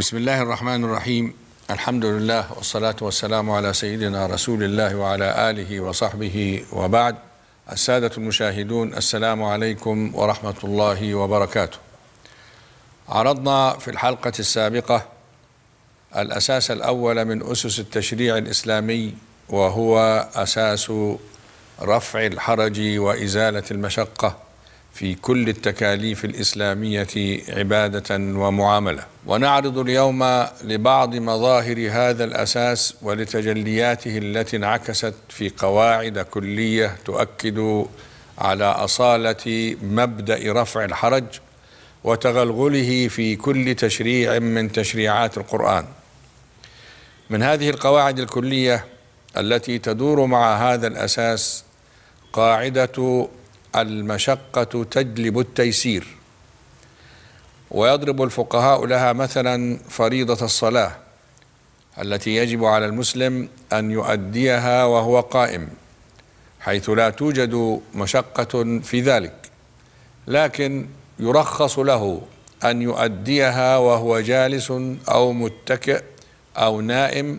بسم الله الرحمن الرحيم الحمد لله والصلاة والسلام على سيدنا رسول الله وعلى آله وصحبه وبعد السادة المشاهدون السلام عليكم ورحمة الله وبركاته عرضنا في الحلقة السابقة الأساس الأول من أسس التشريع الإسلامي وهو أساس رفع الحرج وإزالة المشقة في كل التكاليف الإسلامية عبادة ومعاملة ونعرض اليوم لبعض مظاهر هذا الأساس ولتجلياته التي انعكست في قواعد كلية تؤكد على أصالة مبدأ رفع الحرج وتغلغله في كل تشريع من تشريعات القرآن من هذه القواعد الكلية التي تدور مع هذا الأساس قاعدة المشقة تجلب التيسير ويضرب الفقهاء لها مثلا فريضة الصلاة التي يجب على المسلم أن يؤديها وهو قائم حيث لا توجد مشقة في ذلك لكن يرخص له أن يؤديها وهو جالس أو متكئ أو نائم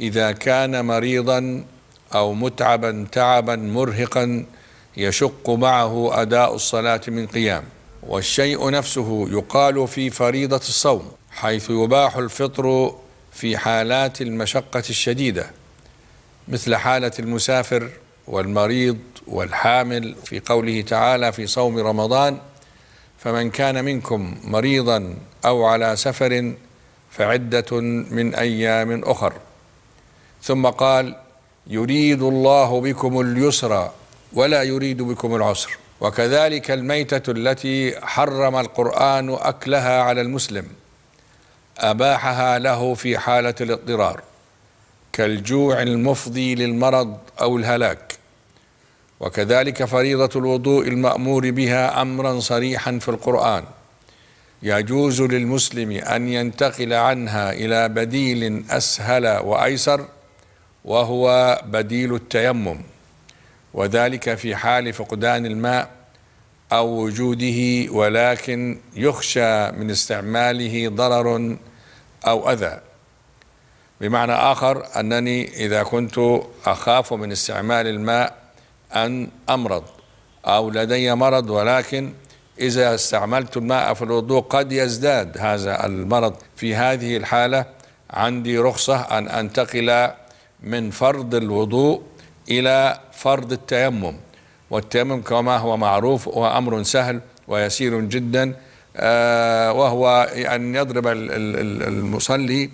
إذا كان مريضا أو متعبا تعبا مرهقا يشق معه أداء الصلاة من قيام والشيء نفسه يقال في فريضة الصوم حيث يباح الفطر في حالات المشقة الشديدة مثل حالة المسافر والمريض والحامل في قوله تعالى في صوم رمضان فمن كان منكم مريضا أو على سفر فعدة من أيام أخر ثم قال يريد الله بكم اليسر ولا يريد بكم العسر وكذلك الميتة التي حرم القرآن أكلها على المسلم أباحها له في حالة الاضطرار كالجوع المفضي للمرض أو الهلاك وكذلك فريضة الوضوء المأمور بها أمرا صريحا في القرآن يجوز للمسلم أن ينتقل عنها إلى بديل أسهل وأيسر وهو بديل التيمم وذلك في حال فقدان الماء أو وجوده ولكن يخشى من استعماله ضرر أو أذى بمعنى آخر أنني إذا كنت أخاف من استعمال الماء أن أمرض أو لدي مرض ولكن إذا استعملت الماء في الوضوء قد يزداد هذا المرض في هذه الحالة عندي رخصة أن أنتقل من فرض الوضوء إلى فرض التيمم والتيمم كما هو معروف هو أمر سهل ويسير جدا آه، وهو أن يضرب المصلي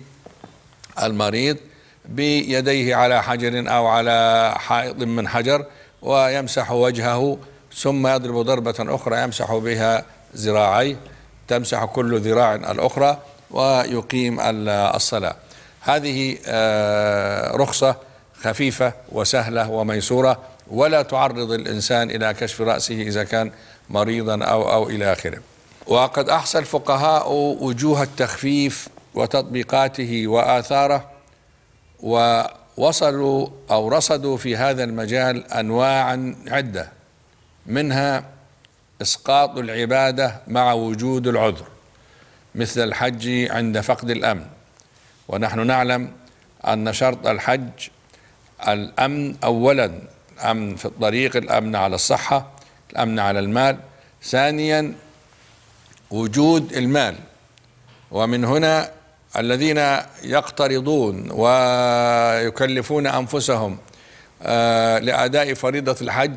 المريض بيديه على حجر أو على حائط من حجر ويمسح وجهه ثم يضرب ضربة أخرى يمسح بها ذراعيه تمسح كل ذراع الأخرى ويقيم الصلاة هذه آه، رخصة خفيفة وسهلة وميسورة ولا تعرض الإنسان إلى كشف رأسه إذا كان مريضا أو أو إلى آخره وقد أحصى الفقهاء وجوه التخفيف وتطبيقاته وآثاره ووصلوا أو رصدوا في هذا المجال أنواعا عدة منها إسقاط العبادة مع وجود العذر مثل الحج عند فقد الأمن ونحن نعلم أن شرط الحج الأمن أولا الأمن في الطريق الأمن على الصحة الأمن على المال ثانيا وجود المال ومن هنا الذين يقترضون ويكلفون أنفسهم آه، لأداء فريضة الحج